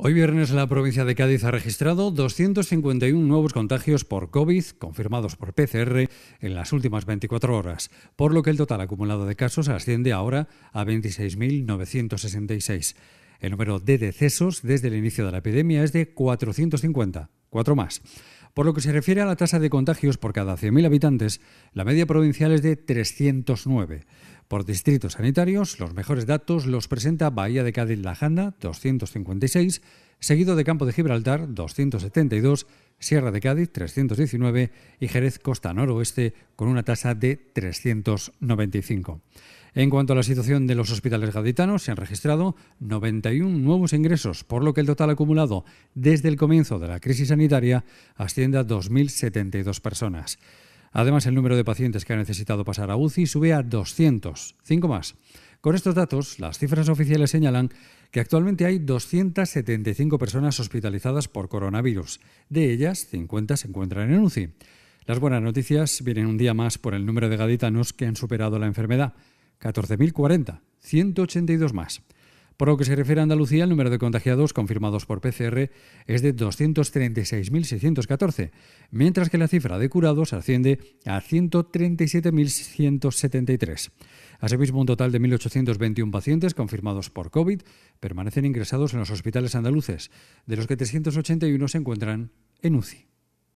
Hoy viernes la provincia de Cádiz ha registrado 251 nuevos contagios por COVID confirmados por PCR en las últimas 24 horas, por lo que el total acumulado de casos asciende ahora a 26.966. El número de decesos desde el inicio de la epidemia es de 450, cuatro más. Por lo que se refiere a la tasa de contagios por cada 100.000 habitantes, la media provincial es de 309. Por distritos sanitarios, los mejores datos los presenta Bahía de Cádiz La Janda, 256, seguido de Campo de Gibraltar, 272, Sierra de Cádiz, 319 y Jerez Costa Noroeste, con una tasa de 395. En cuanto a la situación de los hospitales gaditanos, se han registrado 91 nuevos ingresos, por lo que el total acumulado desde el comienzo de la crisis sanitaria asciende a 2.072 personas. Además, el número de pacientes que ha necesitado pasar a UCI sube a 200, 5 más. Con estos datos, las cifras oficiales señalan que actualmente hay 275 personas hospitalizadas por coronavirus. De ellas, 50 se encuentran en UCI. Las buenas noticias vienen un día más por el número de gaditanos que han superado la enfermedad. 14.040, 182 más. Por lo que se refiere a Andalucía, el número de contagiados confirmados por PCR es de 236.614, mientras que la cifra de curados asciende a 137.173. Asimismo, un total de 1.821 pacientes confirmados por COVID permanecen ingresados en los hospitales andaluces, de los que 381 se encuentran en UCI.